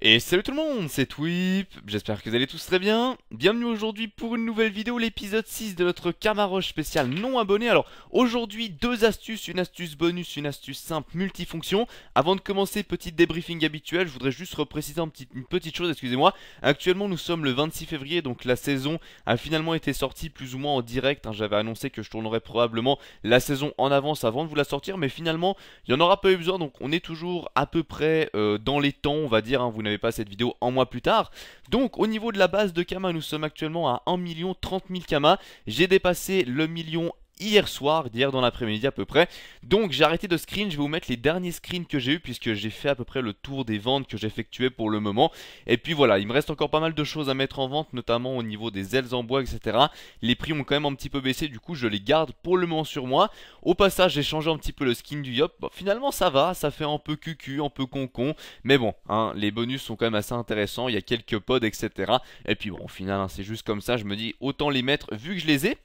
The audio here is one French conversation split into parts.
Et salut tout le monde, c'est Twip, j'espère que vous allez tous très bien. Bienvenue aujourd'hui pour une nouvelle vidéo, l'épisode 6 de notre Camaroche spécial non abonné. Alors aujourd'hui, deux astuces, une astuce bonus, une astuce simple, multifonction. Avant de commencer, petit débriefing habituel, je voudrais juste repréciser une petite chose, excusez-moi. Actuellement, nous sommes le 26 février, donc la saison a finalement été sortie plus ou moins en direct. Hein. J'avais annoncé que je tournerais probablement la saison en avance avant de vous la sortir, mais finalement, il n'y en aura pas eu besoin, donc on est toujours à peu près euh, dans les temps, on va dire, hein. vous pas cette vidéo un mois plus tard. Donc au niveau de la base de Kama, nous sommes actuellement à 1 million 30 000 Kama. J'ai dépassé le million hier soir, d'hier dans l'après-midi à peu près. Donc j'ai arrêté de screen, je vais vous mettre les derniers screens que j'ai eu puisque j'ai fait à peu près le tour des ventes que j'effectuais pour le moment. Et puis voilà, il me reste encore pas mal de choses à mettre en vente, notamment au niveau des ailes en bois, etc. Les prix ont quand même un petit peu baissé, du coup je les garde pour le moment sur moi. Au passage, j'ai changé un petit peu le skin du Yop. Bon, finalement ça va, ça fait un peu cucu, un peu concon, mais bon, hein, les bonus sont quand même assez intéressants, il y a quelques pods, etc. Et puis bon, au final, hein, c'est juste comme ça, je me dis autant les mettre vu que je les ai.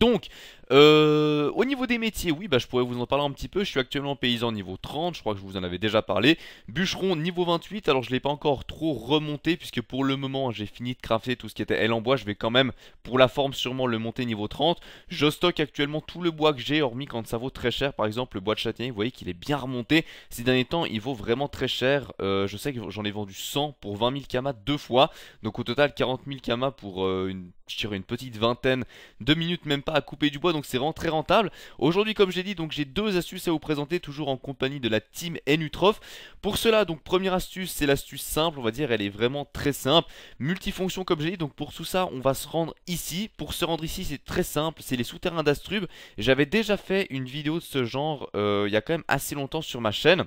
Donc, euh, au niveau des métiers, oui, bah, je pourrais vous en parler un petit peu. Je suis actuellement paysan niveau 30, je crois que je vous en avais déjà parlé. Bûcheron niveau 28, alors je ne l'ai pas encore trop remonté, puisque pour le moment, hein, j'ai fini de crafter tout ce qui était aile en bois. Je vais quand même, pour la forme, sûrement le monter niveau 30. Je stocke actuellement tout le bois que j'ai, hormis quand ça vaut très cher. Par exemple, le bois de châtaignier, vous voyez qu'il est bien remonté. Ces derniers temps, il vaut vraiment très cher. Euh, je sais que j'en ai vendu 100 pour 20 000 kamas deux fois. Donc au total, 40 000 kamas pour euh, une je une petite vingtaine de minutes même pas à couper du bois donc c'est vraiment très rentable aujourd'hui comme j'ai dit donc j'ai deux astuces à vous présenter toujours en compagnie de la team Enutrof pour cela donc première astuce c'est l'astuce simple on va dire elle est vraiment très simple multifonction comme j'ai dit donc pour tout ça on va se rendre ici pour se rendre ici c'est très simple c'est les souterrains d'Astrub j'avais déjà fait une vidéo de ce genre euh, il y a quand même assez longtemps sur ma chaîne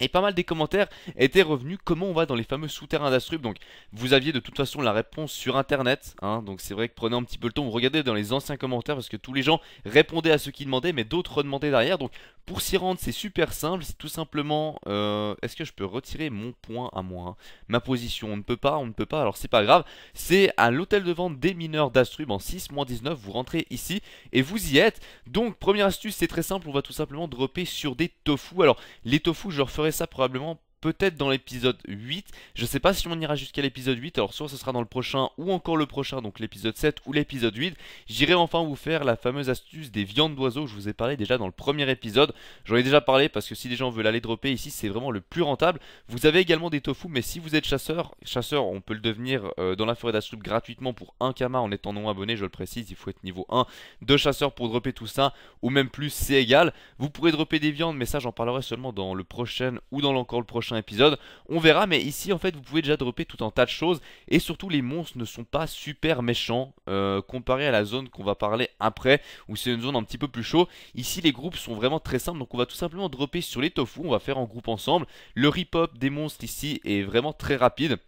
et pas mal des commentaires étaient revenus comment on va dans les fameux souterrains d'Astrup. Donc vous aviez de toute façon la réponse sur internet. Hein, donc c'est vrai que prenez un petit peu le temps, regardez dans les anciens commentaires parce que tous les gens répondaient à ce qu'ils demandaient, mais d'autres redemandaient derrière. Donc pour s'y rendre, c'est super simple, c'est tout simplement, euh, est-ce que je peux retirer mon point à moi hein Ma position, on ne peut pas, on ne peut pas, alors c'est pas grave. C'est à l'hôtel de vente des mineurs d'Astrub en 6-19, vous rentrez ici et vous y êtes. Donc première astuce, c'est très simple, on va tout simplement dropper sur des tofu. Alors les tofu, je leur ferai ça probablement peut-être dans l'épisode 8. Je sais pas si on ira jusqu'à l'épisode 8, alors soit ce sera dans le prochain ou encore le prochain, donc l'épisode 7 ou l'épisode 8. J'irai enfin vous faire la fameuse astuce des viandes d'oiseaux, je vous ai parlé déjà dans le premier épisode. J'en ai déjà parlé parce que si les gens veulent aller dropper ici, c'est vraiment le plus rentable. Vous avez également des tofu, mais si vous êtes chasseur, chasseur on peut le devenir euh, dans la forêt d'Astrup gratuitement pour un kama en étant non abonné, je le précise, il faut être niveau 1 de chasseur pour dropper tout ça, ou même plus, c'est égal. Vous pourrez dropper des viandes, mais ça j'en parlerai seulement dans le prochain ou dans encore le prochain épisode. On verra, mais ici en fait vous pouvez déjà dropper tout un tas de choses. Et surtout les monstres ne sont pas super méchants euh, comparé à la zone qu'on va parler après, où c'est une zone un petit peu plus chaud. Ici les groupes sont vraiment très simples, donc on va tout simplement dropper sur les tofu, on va faire en groupe ensemble. Le rip hop des monstres ici est vraiment très rapide.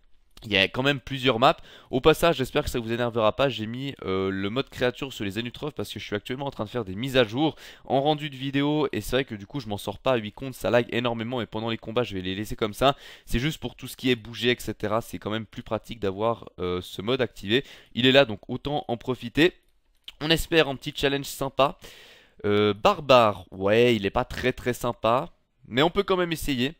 Il y a quand même plusieurs maps. Au passage, j'espère que ça vous énervera pas, j'ai mis euh, le mode créature sur les Anutrophes parce que je suis actuellement en train de faire des mises à jour en rendu de vidéo et c'est vrai que du coup je m'en sors pas à 8 comptes, ça lag énormément et pendant les combats je vais les laisser comme ça. C'est juste pour tout ce qui est bougé, etc. C'est quand même plus pratique d'avoir euh, ce mode activé. Il est là donc autant en profiter. On espère un petit challenge sympa. Euh, barbare, ouais il est pas très très sympa mais on peut quand même essayer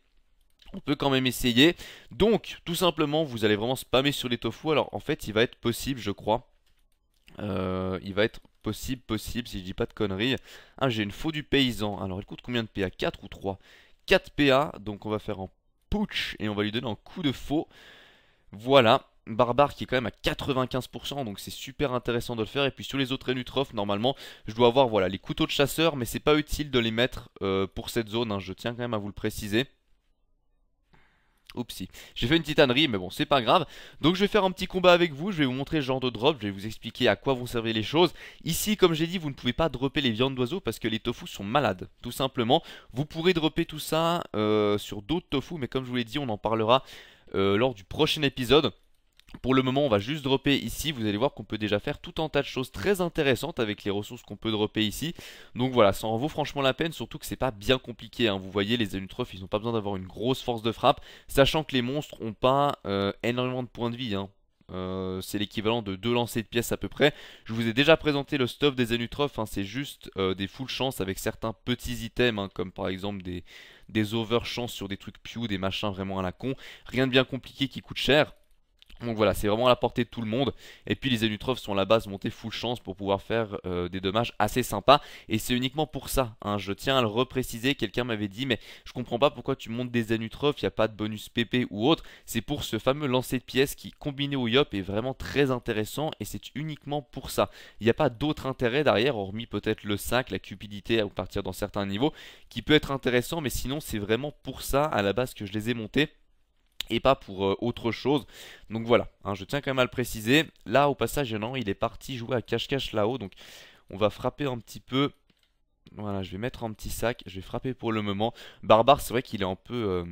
on peut quand même essayer. Donc, tout simplement, vous allez vraiment spammer sur les tofu. Alors, en fait, il va être possible, je crois. Euh, il va être possible, possible, si je dis pas de conneries. Ah, j'ai une faux du paysan. Alors, il coûte combien de PA 4 ou 3 4 PA. Donc, on va faire en putsch et on va lui donner un coup de faux. Voilà. Barbare qui est quand même à 95% donc c'est super intéressant de le faire et puis sur les autres renutrophes, normalement je dois avoir voilà les couteaux de chasseur mais c'est pas utile de les mettre euh, pour cette zone hein. je tiens quand même à vous le préciser Oupsie, j'ai fait une titanerie mais bon c'est pas grave Donc je vais faire un petit combat avec vous, je vais vous montrer le genre de drop, je vais vous expliquer à quoi vont servir les choses Ici comme j'ai dit vous ne pouvez pas dropper les viandes d'oiseaux parce que les tofu sont malades Tout simplement, vous pourrez dropper tout ça euh, sur d'autres tofu mais comme je vous l'ai dit on en parlera euh, lors du prochain épisode pour le moment, on va juste dropper ici. Vous allez voir qu'on peut déjà faire tout un tas de choses très intéressantes avec les ressources qu'on peut dropper ici. Donc voilà, ça en vaut franchement la peine, surtout que c'est pas bien compliqué. Hein. Vous voyez, les Anutrophes, ils n'ont pas besoin d'avoir une grosse force de frappe, sachant que les monstres n'ont pas euh, énormément de points de vie. Hein. Euh, c'est l'équivalent de deux lancers de pièces à peu près. Je vous ai déjà présenté le stuff des Anutrophes, hein. c'est juste euh, des full chance avec certains petits items, comme par exemple des, des over chance sur des trucs pew, des machins vraiment à la con. Rien de bien compliqué qui coûte cher. Donc voilà, c'est vraiment à la portée de tout le monde. Et puis les anutrophes sont à la base montés full chance pour pouvoir faire euh, des dommages assez sympas. Et c'est uniquement pour ça, hein. je tiens à le repréciser. Quelqu'un m'avait dit, mais je comprends pas pourquoi tu montes des anutrophes il n'y a pas de bonus PP ou autre. C'est pour ce fameux lancer de pièces qui, combiné au Yop, est vraiment très intéressant. Et c'est uniquement pour ça. Il n'y a pas d'autre intérêt derrière, hormis peut-être le sac, la cupidité à partir dans certains niveaux, qui peut être intéressant. Mais sinon, c'est vraiment pour ça, à la base, que je les ai montés et pas pour euh, autre chose. Donc voilà, hein, je tiens quand même à le préciser. Là, au passage, il est parti jouer à cache-cache là-haut. Donc on va frapper un petit peu. Voilà, je vais mettre un petit sac. Je vais frapper pour le moment. Barbare, c'est vrai qu'il est un peu... Euh,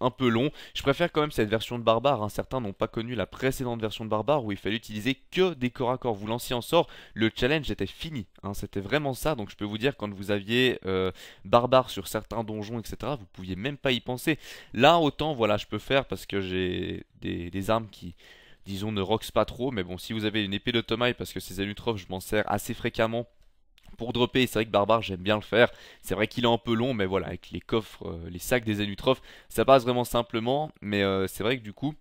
un peu long. Je préfère quand même cette version de barbare. Hein. Certains n'ont pas connu la précédente version de barbare où il fallait utiliser que des corps à corps. Vous lanciez en sort, le challenge était fini. Hein. C'était vraiment ça. Donc je peux vous dire, quand vous aviez euh, barbare sur certains donjons, etc., vous pouviez même pas y penser. Là, autant, voilà, je peux faire parce que j'ai des, armes qui disons, ne roxent pas trop. Mais bon, si vous avez une épée de Tomaï, parce que c'est Zenutroph, je m'en sers assez fréquemment pour dropper, c'est vrai que Barbare, j'aime bien le faire. C'est vrai qu'il est un peu long, mais voilà, avec les coffres, euh, les sacs des anutrophes, ça passe vraiment simplement. Mais euh, c'est vrai que du coup,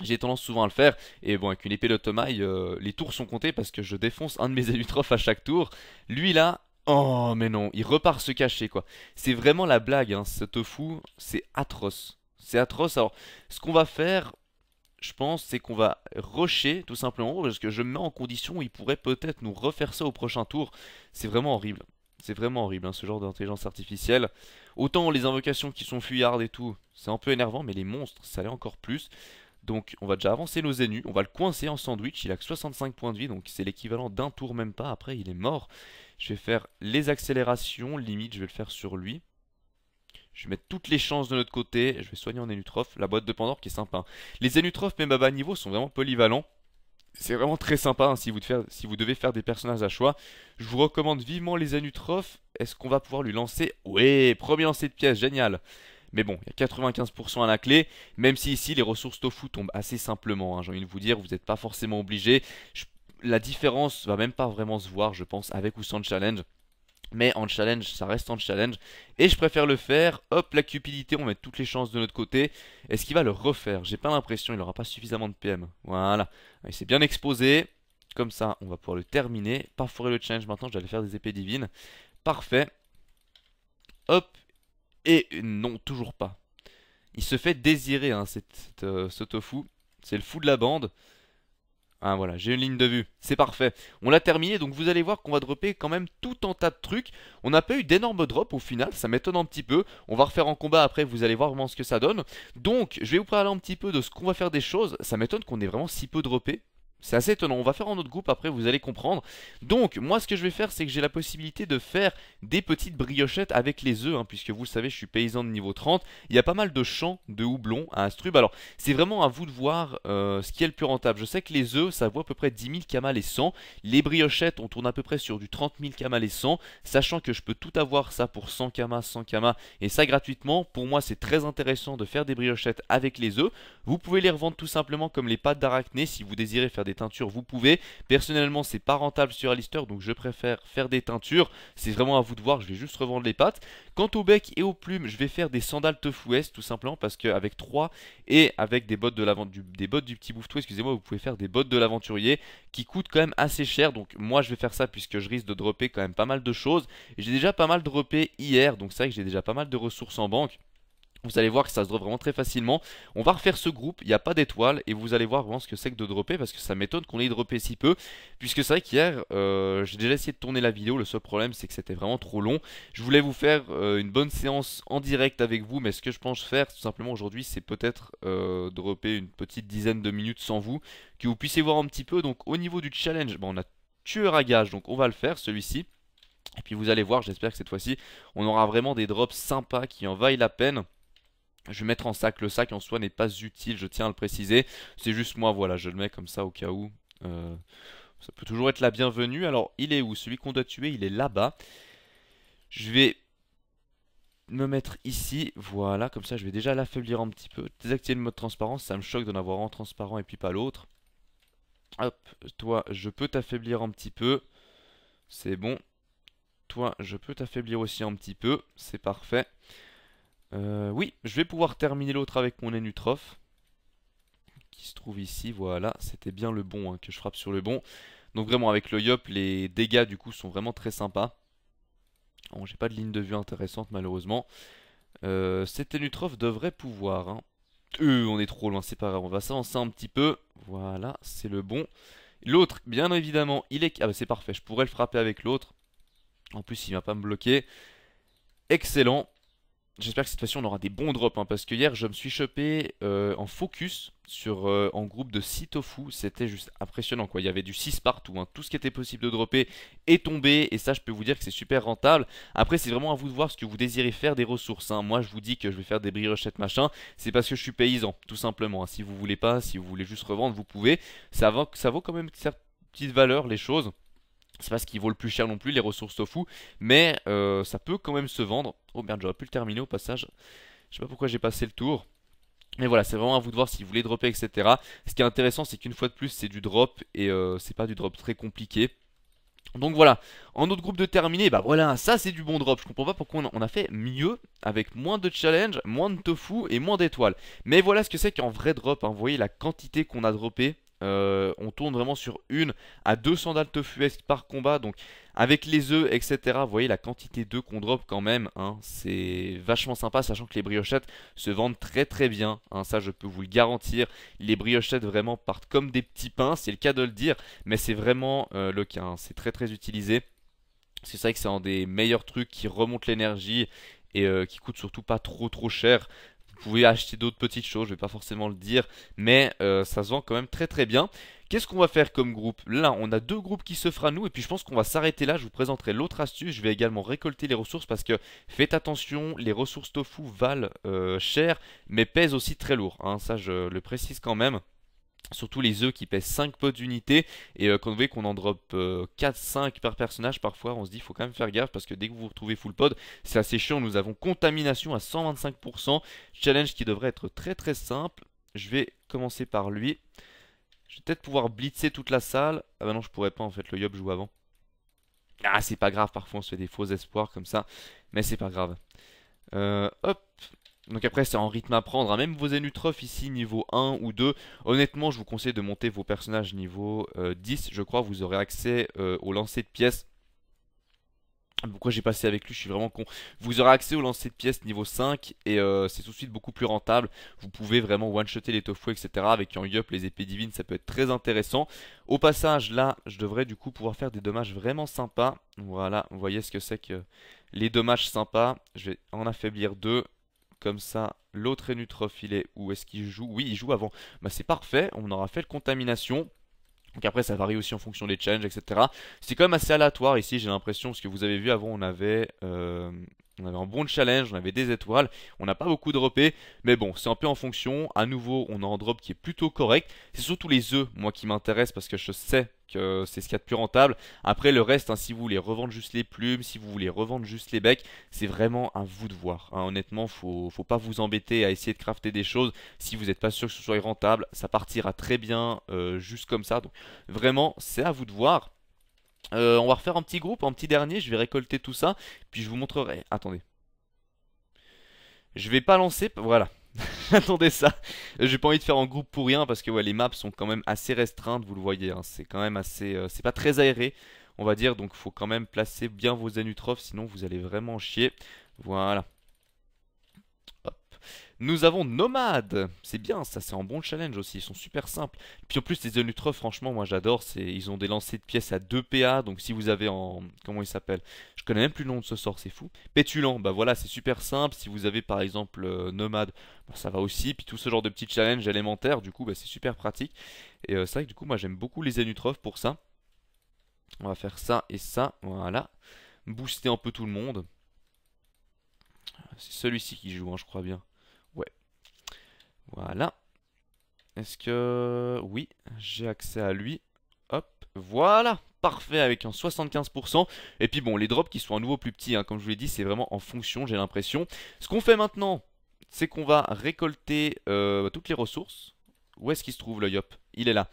j'ai tendance souvent à le faire, et bon, avec une épée de Tomaille, euh, les tours sont comptés parce que je défonce un de mes anutrophes à chaque tour. Lui là, oh mais non, il repart se cacher quoi. C'est vraiment la blague, hein, te tofu, c'est atroce. C'est atroce. Alors, ce qu'on va faire, je pense, c'est qu'on va rusher tout simplement parce que je me mets en condition, il pourrait peut-être nous refaire ça au prochain tour. C'est vraiment horrible. C'est vraiment horrible hein, ce genre d'intelligence artificielle. Autant les invocations qui sont fuyardes et tout, c'est un peu énervant, mais les monstres, ça l'est encore plus. Donc on va déjà avancer nos énus. on va le coincer en sandwich, il a que 65 points de vie, donc c'est l'équivalent d'un tour même pas, après il est mort. Je vais faire les accélérations, limite je vais le faire sur lui. Je vais mettre toutes les chances de notre côté. Je vais soigner en énutrophe. La boîte de Pandore qui est sympa. Les énutrophes, même à bas niveau, sont vraiment polyvalents. C'est vraiment très sympa hein, si, vous devez faire des personnages à choix. Je vous recommande vivement les anutrophes. Est-ce qu'on va pouvoir lui lancer Oui premier lancer de pièce, génial mais bon, il y a 95% à la clé, même si ici les ressources tofu tombent assez simplement, hein, j'ai envie de vous dire, vous n'êtes pas forcément obligé. La différence va même pas vraiment se voir, je pense, avec ou sans challenge. Mais en challenge, ça reste en challenge. Et je préfère le faire. Hop, la cupidité, on met toutes les chances de notre côté. Est-ce qu'il va le refaire J'ai pas l'impression, il aura pas suffisamment de PM. Voilà. Il s'est bien exposé. Comme ça, on va pouvoir le terminer. Parforer le challenge maintenant, je vais aller faire des épées divines. Parfait. Hop. Et non, toujours pas. Il se fait désirer, hein, cette, euh, ce tofu. C'est le fou de la bande. Ah voilà, j'ai une ligne de vue, c'est parfait. On l'a terminé, donc vous allez voir qu'on va dropper quand même tout un tas de trucs. On n'a pas eu d'énormes drops au final, ça m'étonne un petit peu. On va refaire en combat après, vous allez voir vraiment ce que ça donne. Donc, je vais vous parler un petit peu de ce qu'on va faire des choses. Ça m'étonne qu'on ait vraiment si peu droppé, c'est assez étonnant, on va faire en autre groupe après, vous allez comprendre. Donc, moi ce que je vais faire, c'est que j'ai la possibilité de faire des petites briochettes avec les œufs, hein, puisque vous le savez, je suis paysan de niveau 30. Il y a pas mal de champs de houblon à Astrub. Alors, c'est vraiment à vous de voir euh, ce qui est le plus rentable. Je sais que les œufs, ça vaut à peu près 10 000 kamal les 100. Les briochettes, on tourne à peu près sur du 30 000 kamal les 100, sachant que je peux tout avoir ça pour 100 kamas, 100 kamas, et ça gratuitement. Pour moi, c'est très intéressant de faire des briochettes avec les œufs. Vous pouvez les revendre tout simplement comme les pâtes d'arachné si vous désirez faire des teintures, vous pouvez. Personnellement, c'est pas rentable sur Alister, donc je préfère faire des teintures. C'est vraiment à vous de voir, je vais juste revendre les pattes. Quant au bec et aux plumes, je vais faire des sandales tofu tout simplement, parce que avec 3 et avec des bottes, de du, des bottes du petit bouffetou, excusez-moi, vous pouvez faire des bottes de l'aventurier qui coûtent quand même assez cher. Donc moi, je vais faire ça puisque je risque de dropper quand même pas mal de choses. J'ai déjà pas mal droppé hier, donc c'est vrai que j'ai déjà pas mal de ressources en banque. Vous allez voir que ça se drop vraiment très facilement. On va refaire ce groupe, il n'y a pas d'étoiles. et vous allez voir vraiment ce que c'est que de dropper parce que ça m'étonne qu'on ait droppé si peu. Puisque c'est vrai qu'hier, euh, j'ai déjà essayé de tourner la vidéo, le seul problème c'est que c'était vraiment trop long. Je voulais vous faire euh, une bonne séance en direct avec vous, mais ce que je pense faire tout simplement aujourd'hui c'est peut-être euh, dropper une petite dizaine de minutes sans vous, que vous puissiez voir un petit peu. Donc au niveau du challenge, on a tueur à gage, donc on va le faire celui-ci. Et puis vous allez voir, j'espère que cette fois-ci on aura vraiment des drops sympas qui en vaillent la peine. Je vais mettre en sac. Le sac en soi n'est pas utile, je tiens à le préciser. C'est juste moi, voilà, je le mets comme ça au cas où. Euh, ça peut toujours être la bienvenue. Alors, il est où Celui qu'on doit tuer, il est là-bas. Je vais me mettre ici, voilà, comme ça je vais déjà l'affaiblir un petit peu. Désactiver le mode transparence, ça me choque d'en avoir un transparent et puis pas l'autre. Hop, toi je peux t'affaiblir un petit peu, c'est bon. Toi je peux t'affaiblir aussi un petit peu, c'est parfait. Euh, oui, je vais pouvoir terminer l'autre avec mon Enutroph. Qui se trouve ici, voilà. C'était bien le bon, hein, que je frappe sur le bon. Donc vraiment, avec le Yop, les dégâts du coup sont vraiment très sympas. Bon, oh, j'ai pas de ligne de vue intéressante malheureusement. Euh, cet Enutroph devrait pouvoir. Hein. Euh, on est trop loin, c'est pas grave, on va s'avancer un petit peu. Voilà, c'est le bon. L'autre, bien évidemment, il est... Ah bah c'est parfait, je pourrais le frapper avec l'autre. En plus, il va pas me bloquer. Excellent. J'espère que cette fois-ci on aura des bons drops, hein, parce que hier je me suis chopé euh, en focus sur, euh, en groupe de 6 tofu, c'était juste impressionnant quoi, il y avait du 6 partout, hein. tout ce qui était possible de dropper est tombé, et ça je peux vous dire que c'est super rentable, après c'est vraiment à vous de voir ce que vous désirez faire des ressources, hein. moi je vous dis que je vais faire des bris machin, c'est parce que je suis paysan, tout simplement, si vous voulez pas, si vous voulez juste revendre, vous pouvez, ça vaut, quand même sa petite valeur, les choses, c'est pas ce qui vaut le plus cher non plus, les ressources tofu, mais euh, ça peut quand même se vendre. Oh merde, j'aurais pu le terminer au passage. Je sais pas pourquoi j'ai passé le tour. Mais voilà, c'est vraiment à vous de voir si vous voulez dropper, etc. Ce qui est intéressant, c'est qu'une fois de plus, c'est du drop et euh, c'est pas du drop très compliqué. Donc voilà, en autre groupe de terminé, bah voilà, ça c'est du bon drop. Je comprends pas pourquoi on a fait mieux avec moins de challenge, moins de tofu et moins d'étoiles. Mais voilà ce que c'est qu'en vrai drop. Hein. Vous voyez la quantité qu'on a droppé euh, on tourne vraiment sur une à 200 d'alt par combat. Donc avec les œufs, etc. Vous voyez la quantité d'œufs qu'on drop quand même. Hein. c'est vachement sympa, sachant que les briochettes se vendent très très bien. Hein. ça, je peux vous le garantir. Les briochettes vraiment partent comme des petits pains. C'est le cas de le dire, mais c'est vraiment euh, le cas. Hein. c'est très très utilisé. C'est vrai que c'est un des meilleurs trucs qui remonte l'énergie et euh, qui coûte surtout pas trop trop cher pouvez acheter d'autres petites choses, je ne vais pas forcément le dire, mais euh, ça se vend quand même très très bien. Qu'est-ce qu'on va faire comme groupe Là, on a deux groupes qui se à nous et puis je pense qu'on va s'arrêter là. Je vous présenterai l'autre astuce. Je vais également récolter les ressources parce que faites attention, les ressources tofu valent euh, cher mais pèsent aussi très lourd. Hein. Ça, je le précise quand même. Surtout les œufs qui pèsent 5 pods d'unité. Et euh, quand vous voyez qu'on en drop 4-5 euh, par personnage, parfois on se dit faut quand même faire gaffe parce que dès que vous vous retrouvez full pod, c'est assez chiant. Nous avons contamination à 125%. Challenge qui devrait être très très simple. Je vais commencer par lui. Je vais peut-être pouvoir blitzer toute la salle. Ah bah non, je pourrais pas en fait, le Yob joue avant. Ah, c'est pas grave, parfois on se fait des faux espoirs comme ça. Mais c'est pas grave. Euh, hop, donc après c'est en rythme à prendre, hein. même vos Enutrophes ici niveau 1 ou 2, honnêtement je vous conseille de monter vos personnages niveau 10, euh, je crois vous aurez accès euh, au lancer de pièces. Pourquoi j'ai passé avec lui, je suis vraiment con. Vous aurez accès au lancer de pièces niveau 5 et euh, c'est tout de suite beaucoup plus rentable. Vous pouvez vraiment one-shotter les tofu, etc. Avec un yup, les épées divines, ça peut être très intéressant. Au passage, là, je devrais du coup pouvoir faire des dommages vraiment sympas. Voilà, vous voyez ce que c'est que les dommages sympas. Je vais en affaiblir deux comme ça, l'autre est neutrophilé. Ou est-ce qu'il joue Oui, il joue avant. Bah, c'est parfait. On aura fait le contamination. Donc après ça varie aussi en fonction des challenges etc. C'est quand même assez aléatoire ici j'ai l'impression parce que vous avez vu avant on avait euh, on avait un bon challenge, on avait des étoiles, on n'a pas beaucoup droppé, mais bon, c'est un peu en fonction. À nouveau, on a un drop qui est plutôt correct. C'est surtout les œufs, moi, qui m'intéresse parce que je sais que c'est ce qu'il y a de plus rentable. Après, le reste, hein, si vous voulez revendre juste les plumes, si vous voulez revendre juste les becs, c'est vraiment à vous de voir. Hein. Honnêtement, faut, faut pas vous embêter à essayer de crafter des choses. Si vous n'êtes pas sûr que ce soit rentable, ça partira très bien euh, juste comme ça. Donc, vraiment, c'est à vous de voir. Euh, on va refaire un petit groupe, un petit dernier, je vais récolter tout ça, puis je vous montrerai. Attendez. Je vais pas lancer, voilà. Attendez ça. J'ai pas envie de faire un groupe pour rien parce que les maps sont quand même assez restreintes, vous le voyez. Hein. C'est quand même assez, euh, c'est pas très aéré, on va dire. Donc faut quand même placer bien vos anutrophes, sinon vous allez vraiment chier. Voilà. Nous avons Nomade. C'est bien, ça c'est un bon challenge aussi. Ils sont super simples. Puis en plus, les Enutrophs franchement, moi j'adore. Ils ont des lancers de pièces à 2 PA. Donc si vous avez en. Comment il s'appelle Je connais même plus le nom de ce sort, c'est fou. Pétulant, bah voilà, c'est super simple. Si vous avez par exemple euh, Nomade, bah ça va aussi. Puis tout ce genre de petits challenges élémentaires, du coup, bah, c'est super pratique. Et euh, c'est vrai que du coup, moi j'aime beaucoup les Enutrophs pour ça. On va faire ça et ça. Voilà. Booster un peu tout le monde. C'est celui-ci qui joue, hein, je crois bien. Voilà. Est-ce que... Oui, j'ai accès à lui. Hop, voilà Parfait, avec un 75%. Et puis bon, les drops qui sont à nouveau plus petits, hein, comme je vous l'ai dit, c'est vraiment en fonction, j'ai l'impression. Ce qu'on fait maintenant, c'est qu'on va récolter euh, toutes les ressources. Où est-ce qu'il se trouve, le Yop Il est là.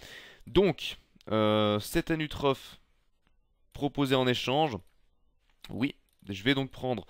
Donc, euh, c'est proposé en échange. Oui, je vais donc prendre...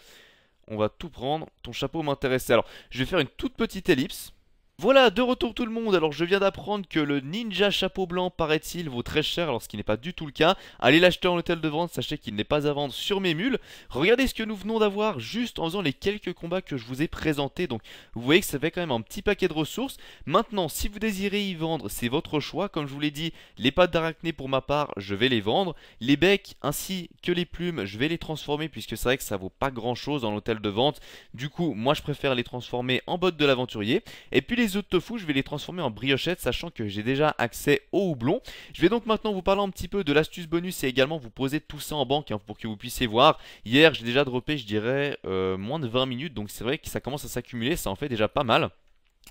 On va tout prendre. Ton chapeau m'intéressait. Alors, je vais faire une toute petite ellipse voilà, de retour tout le monde, alors je viens d'apprendre que le ninja chapeau blanc paraît-il vaut très cher alors ce qui n'est pas du tout le cas Allez l'acheter en hôtel de vente, sachez qu'il n'est pas à vendre sur mes mules Regardez ce que nous venons d'avoir juste en faisant les quelques combats que je vous ai présentés Donc vous voyez que ça fait quand même un petit paquet de ressources Maintenant si vous désirez y vendre c'est votre choix Comme je vous l'ai dit, les pattes d'arachné pour ma part je vais les vendre Les becs ainsi que les plumes je vais les transformer puisque c'est vrai que ça vaut pas grand chose en hôtel de vente Du coup moi je préfère les transformer en bottes de l'aventurier Et puis les les œufs je vais les transformer en briochettes, sachant que j'ai déjà accès au houblon. Je vais donc maintenant vous parler un petit peu de l'astuce bonus et également vous poser tout ça en banque hein, pour que vous puissiez voir. Hier, j'ai déjà droppé, je dirais, euh, moins de 20 minutes, donc c'est vrai que ça commence à s'accumuler, ça en fait déjà pas mal.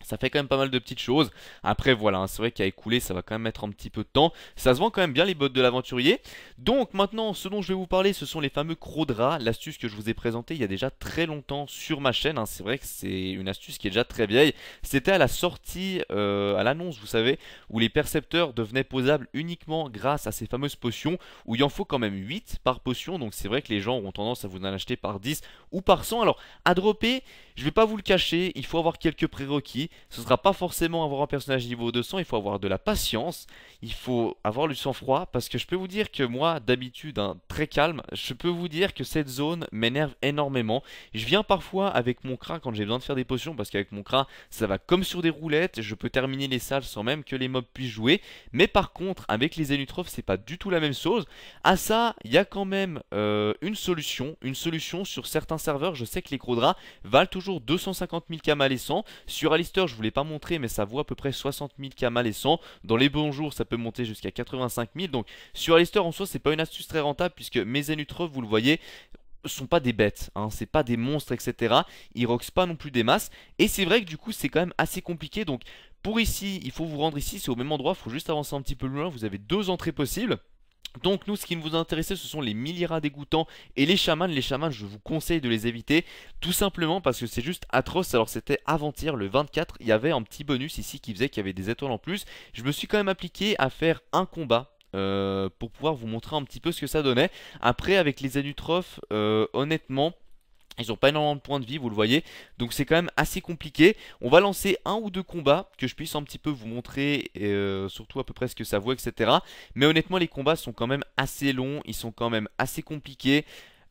Ça fait quand même pas mal de petites choses. Après, voilà, hein, c'est vrai qu'à écouler, ça va quand même mettre un petit peu de temps. Ça se vend quand même bien les bottes de l'aventurier. Donc maintenant, ce dont je vais vous parler, ce sont les fameux Crodra. L'astuce que je vous ai présentée il y a déjà très longtemps sur ma chaîne. Hein. C'est vrai que c'est une astuce qui est déjà très vieille. C'était à la sortie, euh, à l'annonce, vous savez, où les percepteurs devenaient posables uniquement grâce à ces fameuses potions, où il en faut quand même 8 par potion. Donc c'est vrai que les gens ont tendance à vous en acheter par 10 ou par 100. Alors, à dropper, je vais pas vous le cacher, il faut avoir quelques prérequis ce ne sera pas forcément avoir un personnage niveau 200, il faut avoir de la patience, il faut avoir du sang-froid, parce que je peux vous dire que moi, d'habitude, hein, très calme, je peux vous dire que cette zone m'énerve énormément. Je viens parfois avec mon crâne quand j'ai besoin de faire des potions, parce qu'avec mon crâne ça va comme sur des roulettes, je peux terminer les salles sans même que les mobs puissent jouer, mais par contre, avec les énutrophes, c'est pas du tout la même chose. À ça, il y a quand même euh, une solution, une solution sur certains serveurs, je sais que les Crodras valent toujours 250 000 à 100, sur Alice je voulais pas montrer, mais ça vaut à peu près 60 000 cas les 100. Dans les bons jours, ça peut monter jusqu'à 85 000. Donc sur Alistair en soi, c'est pas une astuce très rentable puisque mes Enutrov, vous le voyez, sont pas des bêtes, hein, c'est pas des monstres, etc. Ils roxent pas non plus des masses. Et c'est vrai que du coup, c'est quand même assez compliqué. Donc pour ici, il faut vous rendre ici, c'est au même endroit, il faut juste avancer un petit peu loin. Vous avez deux entrées possibles. Donc nous, ce qui nous intéressait, ce sont les milliards dégoûtants et les chamans. Les chamans, je vous conseille de les éviter, tout simplement parce que c'est juste atroce. Alors c'était avant-hier, le 24, il y avait un petit bonus ici qui faisait qu'il y avait des étoiles en plus. Je me suis quand même appliqué à faire un combat euh, pour pouvoir vous montrer un petit peu ce que ça donnait. Après, avec les anutrophes, euh, honnêtement... Ils n'ont pas énormément de points de vie, vous le voyez. Donc c'est quand même assez compliqué. On va lancer un ou deux combats que je puisse un petit peu vous montrer, et euh, surtout à peu près ce que ça vaut, etc. Mais honnêtement, les combats sont quand même assez longs, ils sont quand même assez compliqués.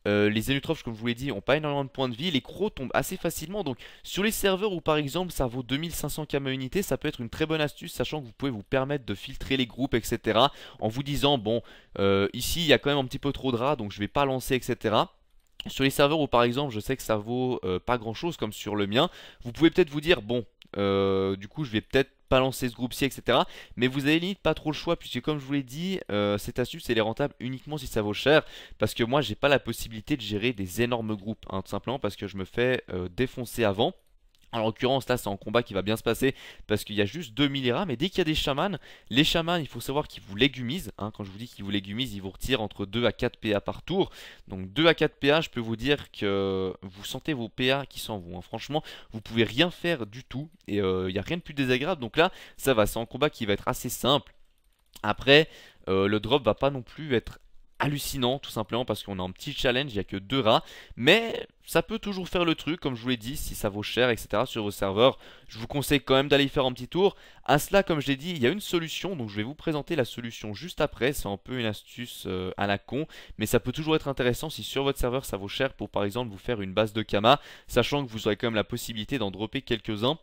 Euh, les Zenutrophes, comme je vous l'ai dit, n'ont pas énormément de points de vie. Les crocs tombent assez facilement. Donc, sur les serveurs où par exemple ça vaut 2500 km unité, ça peut être une très bonne astuce, sachant que vous pouvez vous permettre de filtrer les groupes, etc. En vous disant, bon, euh, ici il y a quand même un petit peu trop de rats, donc je ne vais pas lancer, etc. Sur les serveurs où par exemple je sais que ça vaut euh, pas grand chose comme sur le mien, vous pouvez peut-être vous dire bon, euh, du coup je vais peut-être pas lancer ce groupe-ci, etc. Mais vous avez limite pas trop le choix, puisque comme je vous l'ai dit, euh, cette astuce elle est rentable uniquement si ça vaut cher, parce que moi j'ai pas la possibilité de gérer des énormes groupes, hein, tout simplement parce que je me fais défoncer avant. En l'occurrence, là, c'est un combat qui va bien se passer parce qu'il y a juste 2000 rats. Mais dès qu'il y a des chamans, les chamans, il faut savoir qu'ils vous légumisent. Hein. quand je vous dis qu'ils vous légumisent, ils vous retirent entre 2 à 4 PA par tour. Donc 2 à 4 PA, je peux vous dire que vous sentez vos PA qui s'en vont. Hein. Franchement, vous pouvez rien faire du tout. Et euh, il n'y a rien de plus désagréable. Donc là, ça va. C'est un combat qui va être assez simple. Après, euh, le drop va pas non plus être hallucinant tout simplement parce qu'on a un petit challenge, il n'y a que deux rats, mais ça peut toujours faire le truc, comme je vous l'ai dit, si ça vaut cher, etc. sur vos serveurs, je vous conseille quand même d'aller faire un petit tour. À cela, comme je l'ai dit, il y a une solution, donc je vais vous présenter la solution juste après, c'est un peu une astuce euh, à la con, mais ça peut toujours être intéressant si sur votre serveur ça vaut cher pour par exemple vous faire une base de Kama, sachant que vous aurez quand même la possibilité d'en dropper quelques-uns.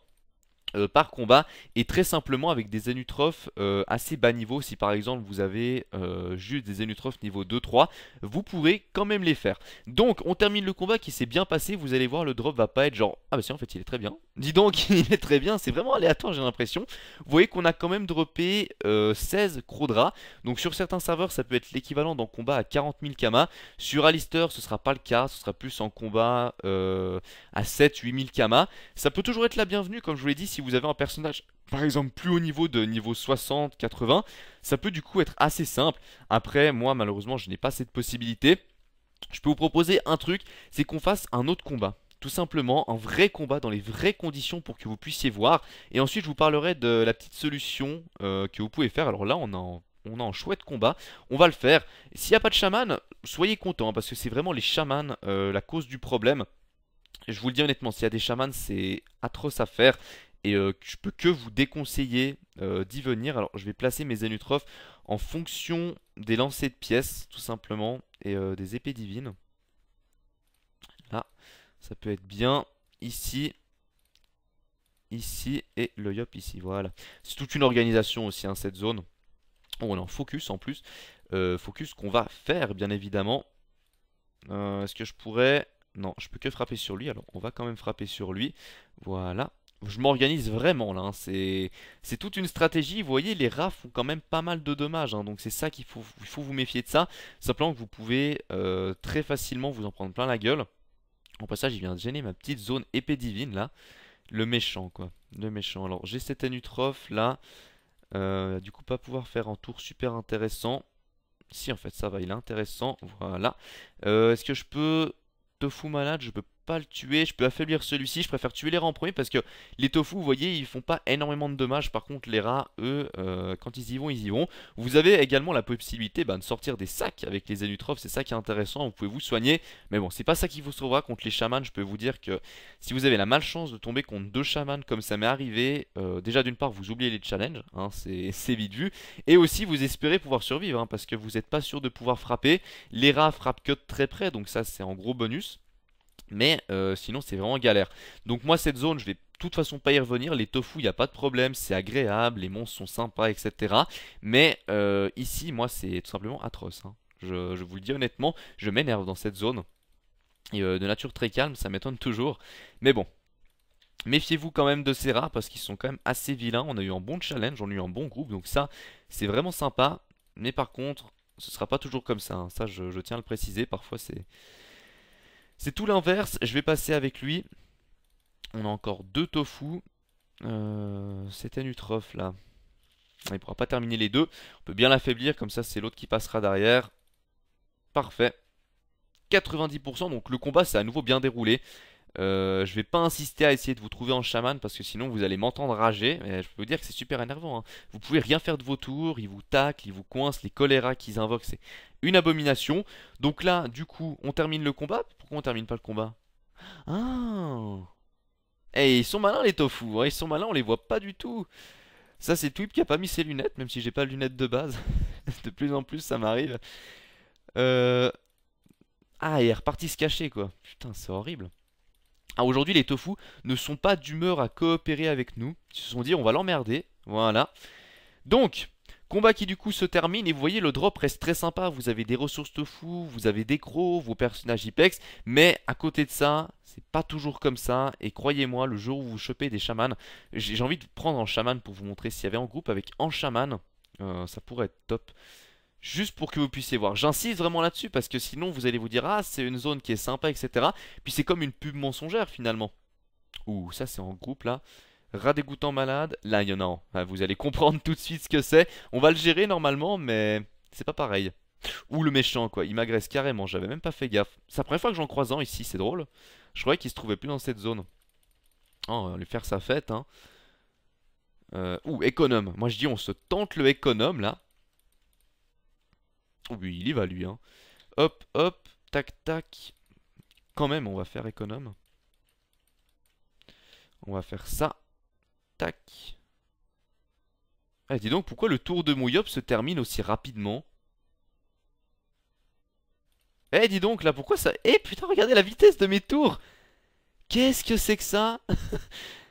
Euh, par combat et très simplement avec des anutrophes euh, assez bas niveau si par exemple vous avez euh, juste des anutrophes niveau 2-3 vous pourrez quand même les faire donc on termine le combat qui s'est bien passé vous allez voir le drop va pas être genre ah bah si en fait il est très bien dis donc il est très bien c'est vraiment aléatoire j'ai l'impression vous voyez qu'on a quand même droppé 16 rats. donc sur certains serveurs ça peut être l'équivalent d'un combat à 40 000 Kama sur Alistair ce sera pas le cas ce sera plus en combat à 7-8 000 Kama ça peut toujours être la bienvenue comme je vous l'ai dit si vous avez un personnage par exemple plus haut niveau de niveau 60, 80, ça peut du coup être assez simple. Après, moi malheureusement je n'ai pas cette possibilité. Je peux vous proposer un truc, c'est qu'on fasse un autre combat tout simplement un vrai combat dans les vraies conditions pour que vous puissiez voir. Et ensuite, je vous parlerai de la petite solution euh, que vous pouvez faire. Alors là, on a un chouette combat, on va le faire. S'il n'y a pas de chaman, soyez contents, hein, parce que c'est vraiment les chamans euh, la cause du problème. Je vous le dis honnêtement, s'il y a des chamans, c'est atroce à faire et euh, je peux que vous déconseiller euh, d'y venir. Alors je vais placer mes Zenutrof en fonction des lancers de pièces tout simplement et euh, des épées divines. Là, ça peut être bien. Ici, ici et le Yop ici, voilà. C'est toute une organisation aussi hein, cette zone. on est en focus en plus. focus qu'on va faire bien évidemment. Est-ce que je pourrais... Non, je peux que frapper sur lui. Alors on va quand même frapper sur lui. Voilà je m'organise vraiment là. Hein. C'est, toute une stratégie. Vous voyez, les rats font quand même pas mal de dommages. Hein. Donc c'est ça qu'il faut, il faut vous méfier de ça. Simplement que vous pouvez euh, très facilement vous en prendre plein la gueule. En passage, il vient de gêner ma petite zone épée divine là. Le méchant quoi. Le méchant. Alors j'ai cet anutrophe là. Euh, du coup, pas pouvoir faire un tour super intéressant. Si en fait ça va, il est intéressant. Voilà. Euh, est-ce que je peux... te Tofu malade, je peux pas le tuer, je peux affaiblir celui-ci, je préfère tuer les rats en premier parce que les tofu, vous voyez, ils font pas énormément de dommages. Par contre, les rats, eux, euh, quand ils y vont, ils y vont. Vous avez également la possibilité bah, de sortir des sacs avec les énutrophes, c'est ça qui est intéressant, vous pouvez vous soigner. Mais bon, c'est pas ça qui vous sauvera contre les chamans, je peux vous dire que si vous avez la malchance de tomber contre deux chamans comme ça m'est arrivé, euh, déjà d'une part, vous oubliez les challenges, hein, c'est vite vu. Et aussi, vous espérez pouvoir survivre hein, parce que vous n'êtes pas sûr de pouvoir frapper. Les rats frappent que de très près, donc ça c'est en gros bonus. Mais euh, sinon c'est vraiment galère. Donc moi cette zone je vais de toute façon pas y revenir. Les tofu il a pas de problème, c'est agréable, les monstres sont sympas, etc. Mais euh, ici moi c'est tout simplement atroce. Hein. Je, vous le dis honnêtement, je m'énerve dans cette zone. Et euh, de nature très calme, ça m'étonne toujours. Mais bon. Méfiez-vous quand même de ces rats parce qu'ils sont quand même assez vilains. On a eu un bon challenge, on a eu un bon groupe. Donc ça, c'est vraiment sympa. Mais par contre, ce sera pas toujours comme ça. Hein. Ça, je tiens à le préciser. Parfois, c'est c'est tout l'inverse, je vais passer avec lui. On a encore deux tofu. Euh, c'est C'était là. Il ne pourra pas terminer les deux. On peut bien l'affaiblir, comme ça c'est l'autre qui passera derrière. Parfait. 90%, donc le combat s'est à nouveau bien déroulé. Euh, je vais pas insister à essayer de vous trouver en chaman parce que sinon vous allez m'entendre rager. Mais je peux vous dire que c'est super énervant. Hein. Vous pouvez rien faire de vos tours, ils vous taclent, ils vous coincent, les choléras qu'ils invoquent, c'est une abomination. Donc là, du coup, on termine le combat. Pourquoi on termine pas le combat Ah Eh, ils sont malins les tofu, hein. ils sont malins, on les voit pas du tout. Ça, c'est Twip qui a pas mis ses lunettes, même si j'ai pas de lunettes de base. de plus en plus, ça m'arrive. Euh. Ah, il est reparti se cacher quoi. Putain, c'est horrible. Ah, aujourd'hui, les tofu ne sont pas d'humeur à coopérer avec nous. Ils se sont dit, on va l'emmerder. Voilà. Donc, combat qui du coup se termine. Et vous voyez, le drop reste très sympa. Vous avez des ressources tofu, vous avez des crocs, vos personnages Ipex. Mais à côté de ça, c'est pas toujours comme ça. Et croyez-moi, le jour où vous chopez des chamans, j'ai envie de vous prendre en chaman pour vous montrer s'il y avait en groupe avec en chaman. Euh, ça pourrait être top juste pour que vous puissiez voir. J'insiste vraiment là-dessus parce que sinon vous allez vous dire ah c'est une zone qui est sympa etc. Puis c'est comme une pub mensongère finalement. Ouh ça c'est en groupe là. Rat dégoûtant malade. Là il y en a Vous allez comprendre tout de suite ce que c'est. On va le gérer normalement mais c'est pas pareil. Ou le méchant quoi. Il m'agresse carrément. J'avais même pas fait gaffe. C'est la première fois que j'en croise un ici. C'est drôle. Je croyais qu'il se trouvait plus dans cette zone. Oh, on va lui faire sa fête hein. Euh, ouh économe. Moi je dis on se tente le économe là. Oui, il y va lui. Hein. Hop, hop, tac, tac. Quand même, on va faire économe. On va faire ça. Tac. Eh dis donc, pourquoi le tour de Mouillop se termine aussi rapidement Eh, dis donc, là, pourquoi ça... Eh, putain, regardez la vitesse de mes tours Qu'est-ce que c'est que ça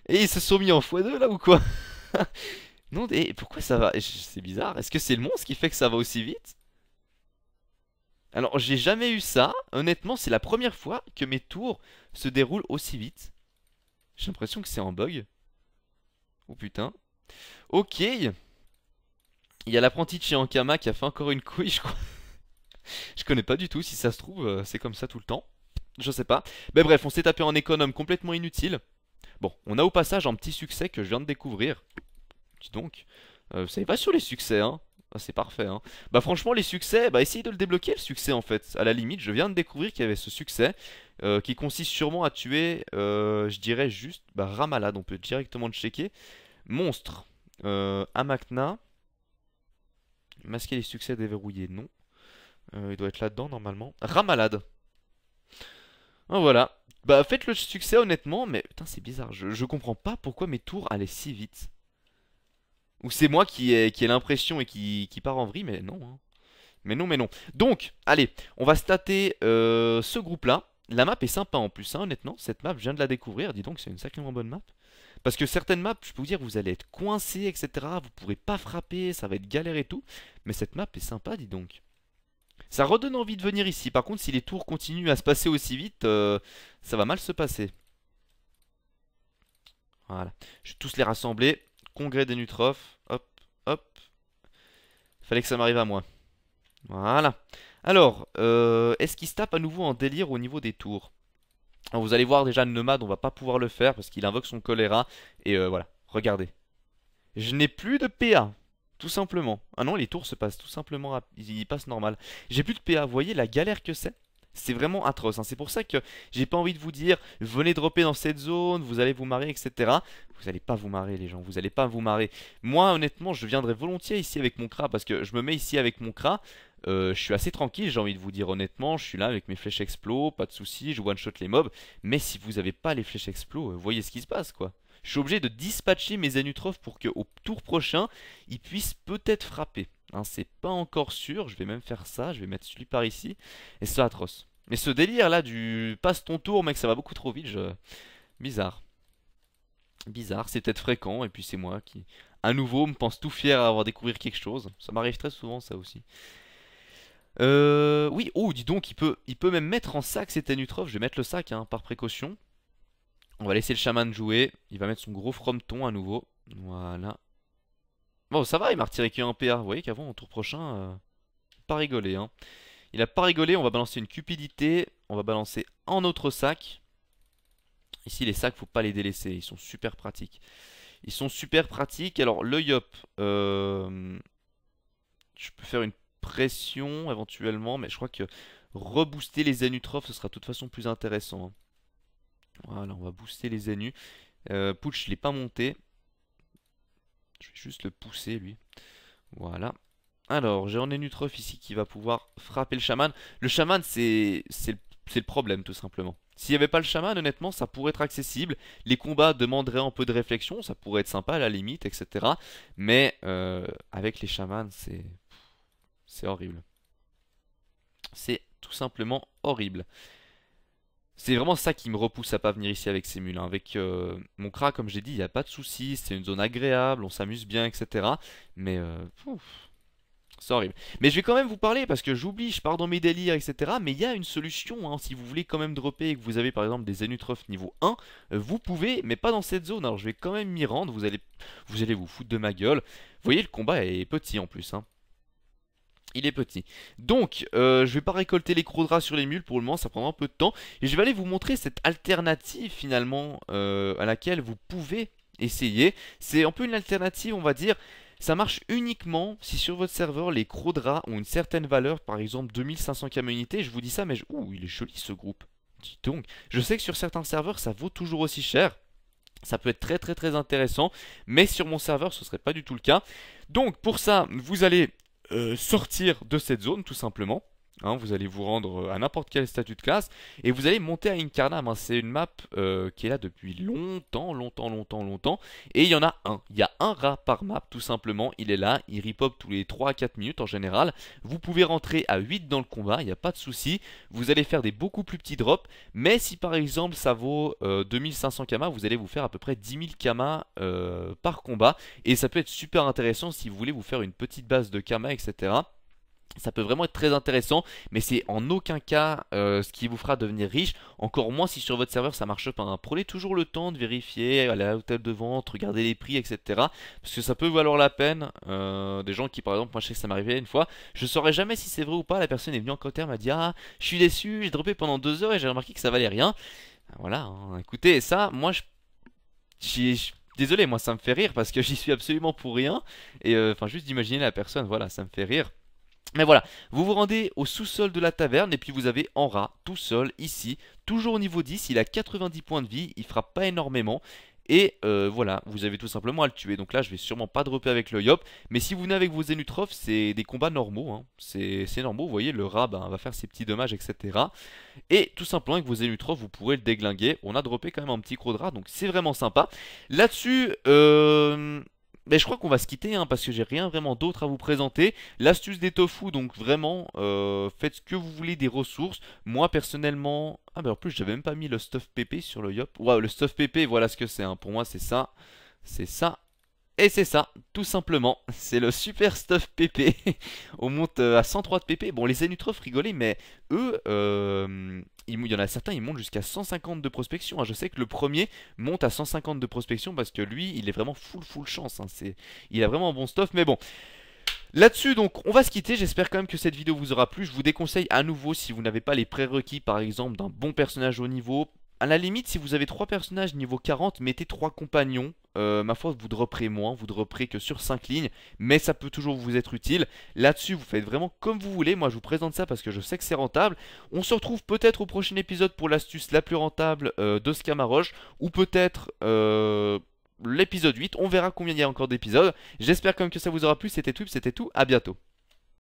Et eh, ils se sont mis en x2, là, ou quoi Non, et eh, pourquoi ça va eh, C'est bizarre. Est-ce que c'est le monstre qui fait que ça va aussi vite alors j'ai jamais eu ça, honnêtement c'est la première fois que mes tours se déroulent aussi vite. J'ai l'impression que c'est en bug. Oh putain. Ok. Il y a l'apprenti de chez Ankama qui a fait encore une couille je crois. je connais pas du tout, si ça se trouve euh, c'est comme ça tout le temps. Je sais pas. Mais bref, on s'est tapé en économe complètement inutile. Bon, on a au passage un petit succès que je viens de découvrir. Dis donc, euh, ça y va sur les succès hein ah, c'est parfait. Hein. Bah franchement, les succès, bah essayez de le débloquer le succès en fait. À la limite, je viens de découvrir qu'il y avait ce succès euh, qui consiste sûrement à tuer, euh, je dirais juste, bah Ramalade, on peut directement le checker. Monstre, euh, Amakna, masquer les succès déverrouillés, non. il doit être là-dedans normalement. Ramalade. Ah, voilà. Bah faites le succès honnêtement, mais putain c'est bizarre, je, je comprends pas pourquoi mes tours allaient si vite. Ou c'est moi qui ai, l'impression et qui, part en vrille, mais non. Hein. Mais non, mais non. Donc, allez, on va stater euh, ce groupe-là. La map est sympa en plus, hein, honnêtement. Cette map, je viens de la découvrir. Dis donc, c'est une sacrément bonne map. Parce que certaines maps, je peux vous dire, vous allez être coincé, etc. Vous pourrez pas frapper, ça va être galère et tout. Mais cette map est sympa, dis donc. Ça redonne envie de venir ici. Par contre, si les tours continuent à se passer aussi vite, euh, ça va mal se passer. Voilà. Je vais tous les rassembler. Congrès des nutrophes. Hop, hop. Fallait que ça m'arrive à moi. Voilà. Alors, euh, est-ce qu'il se tape à nouveau en délire au niveau des tours vous allez voir déjà nomade, on va pas pouvoir le faire parce qu'il invoque son choléra. Et euh, voilà, regardez. Je n'ai plus de PA. Tout simplement. Ah non, les tours se passent tout simplement, ils passent normal. J'ai plus de PA, vous voyez la galère que c'est c'est vraiment atroce. Hein. C'est pour ça que j'ai pas envie de vous dire venez dropper dans cette zone, vous allez vous marrer, etc. Vous allez pas vous marrer, les gens. Vous allez pas vous marrer. Moi, honnêtement, je viendrai volontiers ici avec mon Kra, parce que je me mets ici avec mon Kra. Euh, je suis assez tranquille, j'ai envie de vous dire honnêtement, je suis là avec mes flèches explos, pas de soucis, je one-shot les mobs, mais si vous avez pas les flèches explos, euh, voyez ce qui se passe quoi. Je suis obligé de dispatcher mes anutrophes pour qu'au tour prochain, ils puissent peut-être frapper. Hein, c'est pas encore sûr, je vais même faire ça, je vais mettre celui par ici, et c'est atroce. Mais ce délire là du passe ton tour, mec, ça va beaucoup trop vite, bizarre. Bizarre, c'est peut-être fréquent, et puis c'est moi qui, à nouveau, me pense tout fier à avoir découvert quelque chose. Ça m'arrive très souvent, ça aussi. Euh, oui, oh, dis donc, il peut, il peut même mettre en sac cet Anutrov, je vais mettre le sac, hein, par précaution. On va laisser le chaman jouer, il va mettre son gros frometon à nouveau. Voilà, Bon, ça va, il m'a retiré qu'un PA. Vous voyez qu'avant, en tour prochain, euh, pas rigolé. Hein. Il a pas rigolé, on va balancer une cupidité. On va balancer un autre sac. Ici, les sacs, faut pas les délaisser. Ils sont super pratiques. Ils sont super pratiques. Alors, le yop, euh, je peux faire une pression éventuellement, mais je crois que rebooster les anutrophes, ce sera de toute façon plus intéressant. Hein. Voilà, on va booster les anus. Euh, Pouch, il l'ai pas monté. Je vais juste le pousser, lui. Voilà. Alors, j'ai un énutroph ici qui va pouvoir frapper le chaman. Le chaman, c'est le, le problème, tout simplement. S'il n'y avait pas le chaman, honnêtement, ça pourrait être accessible. Les combats demanderaient un peu de réflexion, ça pourrait être sympa à la limite, etc. Mais euh, avec les chamans, c'est... C'est horrible. C'est tout simplement horrible. C'est vraiment ça qui me repousse à pas venir ici avec ces mules. Hein. Avec euh, mon cra, comme j'ai dit, il n'y a pas de soucis, c'est une zone agréable, on s'amuse bien, etc. Mais euh, c'est horrible. Mais je vais quand même vous parler parce que j'oublie, je pars dans mes délires, etc. Mais il y a une solution. Hein. Si vous voulez quand même dropper et que vous avez par exemple des Zenutrophes niveau 1, euh, vous pouvez, mais pas dans cette zone. Alors je vais quand même m'y rendre. Vous allez, vous allez vous foutre de ma gueule. Vous voyez, le combat est petit en plus. Hein. Il est petit. Donc, je euh, je vais pas récolter les Crodras sur les mules pour le moment, ça prendra un peu de temps. Et je vais aller vous montrer cette alternative finalement euh, à laquelle vous pouvez essayer. C'est un peu une alternative, on va dire. Ça marche uniquement si sur votre serveur les Crodras ont une certaine valeur, par exemple 2500 km Je vous dis ça, mais je... Ouh, il est joli ce groupe. Dis donc. Je sais que sur certains serveurs, ça vaut toujours aussi cher. Ça peut être très très très intéressant, mais sur mon serveur ce ne serait pas du tout le cas. Donc pour ça, vous allez euh, sortir de cette zone tout simplement. Hein, vous allez vous rendre euh, à n'importe quel statut de classe et vous allez monter à Incarnam. Hein. C'est une map euh, qui est là depuis longtemps, longtemps, longtemps, longtemps. Et il y en a un. Il y a un rat par map tout simplement. Il est là. Il repop tous les 3 à 4 minutes en général. Vous pouvez rentrer à 8 dans le combat. Il n'y a pas de souci. Vous allez faire des beaucoup plus petits drops. Mais si par exemple ça vaut 2500 euh, kama, vous allez vous faire à peu près 10 000 kama par combat. Et ça peut être super intéressant si vous voulez vous faire une petite base de kama, etc. Ça peut vraiment être très intéressant, mais c'est en aucun cas euh, ce qui vous fera devenir riche, encore moins si sur votre serveur ça marche pas. Hein. Prenez toujours le temps de vérifier, aller à l'hôtel de vente, regarder les prix, etc. Parce que ça peut valoir la peine. Euh, des gens qui, par exemple, moi je sais que ça m'arrivait une fois, je saurais jamais si c'est vrai ou pas. La personne est venue en commentaire, m'a dit Ah, je suis déçu, j'ai droppé pendant deux heures et j'ai remarqué que ça valait rien. Ah, voilà, hein. écoutez, ça, moi je. Désolé, moi ça me fait rire parce que j'y suis absolument pour rien. Et euh, enfin, juste d'imaginer la personne, voilà, ça me fait rire. Mais voilà, vous vous rendez au sous-sol de la taverne et puis vous avez rat, tout seul ici, toujours au niveau 10, il a 90 points de vie, il frappe pas énormément. Et euh, voilà, vous avez tout simplement à le tuer. Donc là, je vais sûrement pas dropper avec le Yop. Mais si vous venez avec vos Zenutrophes, c'est des combats normaux. Hein. C'est normal, vous voyez, le rat ben, va faire ses petits dommages, etc. Et tout simplement, avec vos Zenutrophes, vous pourrez le déglinguer. On a droppé quand même un petit croc de rat, donc c'est vraiment sympa. Là-dessus, euh, mais je crois qu'on va se quitter hein, parce que j'ai rien vraiment d'autre à vous présenter. L'astuce des tofu, donc vraiment, euh, faites ce que vous voulez des ressources. Moi personnellement, ah ben en plus j'avais même pas mis le stuff PP sur le yop. Waouh, le stuff PP, voilà ce que c'est. Hein. Pour moi c'est ça, c'est ça et c'est ça, tout simplement, c'est le super stuff PP. On monte euh, à 103 de PP. Bon, les Anutrophes rigolaient, mais eux, euh, il y en a certains, ils montent jusqu'à 150 de prospection. Hein. Je sais que le premier monte à 150 de prospection parce que lui, il est vraiment full full chance. Hein. Il a vraiment un bon stuff, mais bon. Là-dessus, donc, on va se quitter. J'espère quand même que cette vidéo vous aura plu. Je vous déconseille à nouveau, si vous n'avez pas les prérequis, par exemple, d'un bon personnage au niveau... À la limite, si vous avez 3 personnages niveau 40, mettez 3 compagnons euh, ma foi, vous dropperez moins, vous dropperez que sur 5 lignes, mais ça peut toujours vous être utile. Là-dessus, vous faites vraiment comme vous voulez. Moi, je vous présente ça parce que je sais que c'est rentable. On se retrouve peut-être au prochain épisode pour l'astuce la plus rentable euh, de Scamaroche, ou peut-être... Euh, l'épisode 8, on verra combien il y a encore d'épisodes. J'espère quand même que ça vous aura plu. C'était Twip, c'était tout. À bientôt.